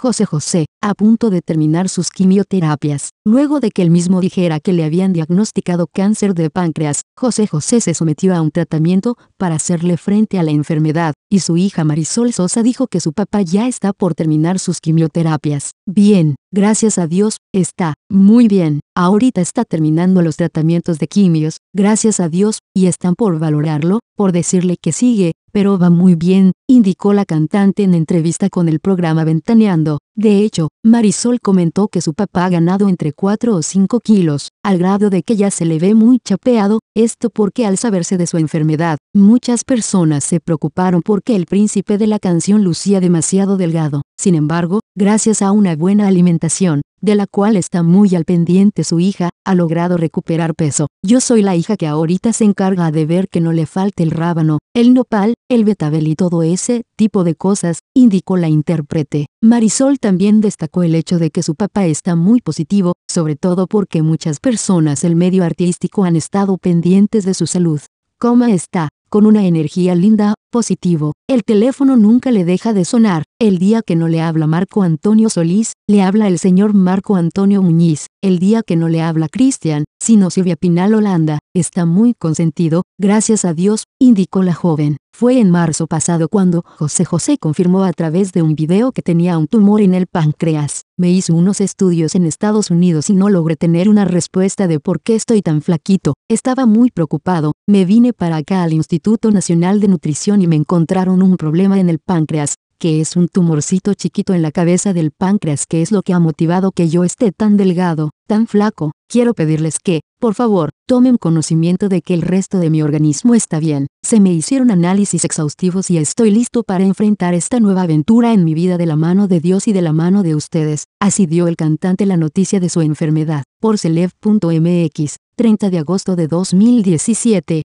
José José, a punto de terminar sus quimioterapias, luego de que él mismo dijera que le habían diagnosticado cáncer de páncreas, José José se sometió a un tratamiento para hacerle frente a la enfermedad, y su hija Marisol Sosa dijo que su papá ya está por terminar sus quimioterapias. Bien, gracias a Dios, está, muy bien, ahorita está terminando los tratamientos de quimios, gracias a Dios, y están por valorarlo, por decirle que sigue, pero va muy bien, indicó la cantante en entrevista con el programa Ventaneando. De hecho, Marisol comentó que su papá ha ganado entre 4 o 5 kilos, al grado de que ya se le ve muy chapeado, esto porque al saberse de su enfermedad, muchas personas se preocuparon porque el príncipe de la canción lucía demasiado delgado. Sin embargo, gracias a una buena alimentación, de la cual está muy al pendiente su hija, ha logrado recuperar peso. Yo soy la hija que ahorita se encarga de ver que no le falte el rábano, el nopal, el betabel y todo ese tipo de cosas, indicó la intérprete. Marisol también destacó el hecho de que su papá está muy positivo, sobre todo porque muchas personas del medio artístico han estado pendientes de su salud. ¿Cómo está? con una energía linda, positivo. El teléfono nunca le deja de sonar. El día que no le habla Marco Antonio Solís, le habla el señor Marco Antonio Muñiz. El día que no le habla Cristian, vecino Silvia Pinal Holanda, está muy consentido, gracias a Dios, indicó la joven. Fue en marzo pasado cuando José José confirmó a través de un video que tenía un tumor en el páncreas. Me hizo unos estudios en Estados Unidos y no logré tener una respuesta de por qué estoy tan flaquito. Estaba muy preocupado, me vine para acá al Instituto Nacional de Nutrición y me encontraron un problema en el páncreas, que es un tumorcito chiquito en la cabeza del páncreas que es lo que ha motivado que yo esté tan delgado, tan flaco, quiero pedirles que, por favor, tomen conocimiento de que el resto de mi organismo está bien. Se me hicieron análisis exhaustivos y estoy listo para enfrentar esta nueva aventura en mi vida de la mano de Dios y de la mano de ustedes. Así dio el cantante la noticia de su enfermedad, por celeb.mx, 30 de agosto de 2017.